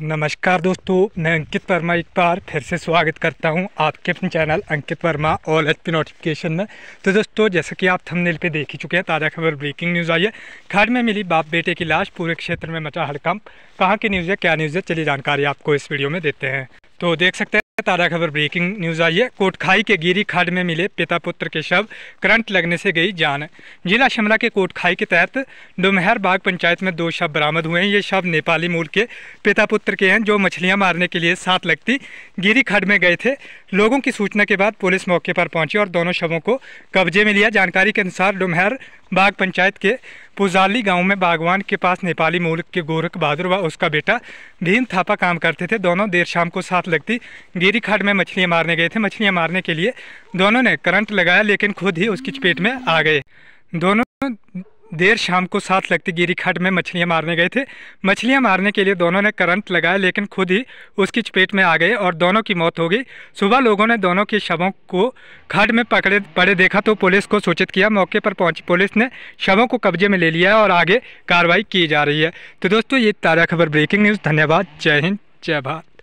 नमस्कार दोस्तों मैं अंकित वर्मा एक बार फिर से स्वागत करता हूं आपके अपने channel Ankit Verma all H P notification में तो दोस्तों जैसा कि आप थंबनेल पे देख ही चुके हैं ताज़ा खबर ब्रेकिंग न्यूज़ आई है घर में मिली बाप बेटे की लाश पूरे क्षेत्र में मचा हड़कंप कहाँ की न्यूज़ है क्या न्यूज़ है चलिए जानकारी आपको इस वीडियो में देते हैं तो देख सकते हैं ताज़ा खबर ब्रेकिंग न्यूज़ आई है कोटखाई के गिरी खड में मिले पिता पुत्र के शव करंट लगने से गई जान जिला शिमला के कोटखाई के तहत डोमहर बाग पंचायत में दो शव बरामद हुए हैं ये शव नेपाली मूल के पिता पुत्र के हैं जो मछलियां मारने के लिए साथ लगती गिरी खाड में गए थे लोगों की सूचना के बाद पुलिस मौके पर पहुंची और दोनों शवों को कब्जे में लिया जानकारी के अनुसार डुमहर बाग पंचायत के पुजाली गांव में बागवान के पास नेपाली मूल के गोरख बहादुर व उसका बेटा भीम थापा काम करते थे दोनों देर शाम को साथ लगती गिरी खाट में मछलियां मारने गए थे मछलियां मारने के लिए दोनों ने करंट लगाया लेकिन खुद ही उसकी चपेट में आ गए दोनों देर शाम को साथ लगती गिरी खट में मछलियां मारने गए थे मछलियां मारने के लिए दोनों ने करंट लगाया लेकिन खुद ही उसकी चपेट में आ गए और दोनों की मौत हो गई सुबह लोगों ने दोनों के शवों को खड्ड में पकड़े पड़े देखा तो पुलिस को सूचित किया मौके पर पहुंची पुलिस ने शवों को कब्जे में ले लिया और आगे कार्रवाई की जा रही है तो दोस्तों ये ताज़ा खबर ब्रेकिंग न्यूज़ धन्यवाद जय हिंद जय भारत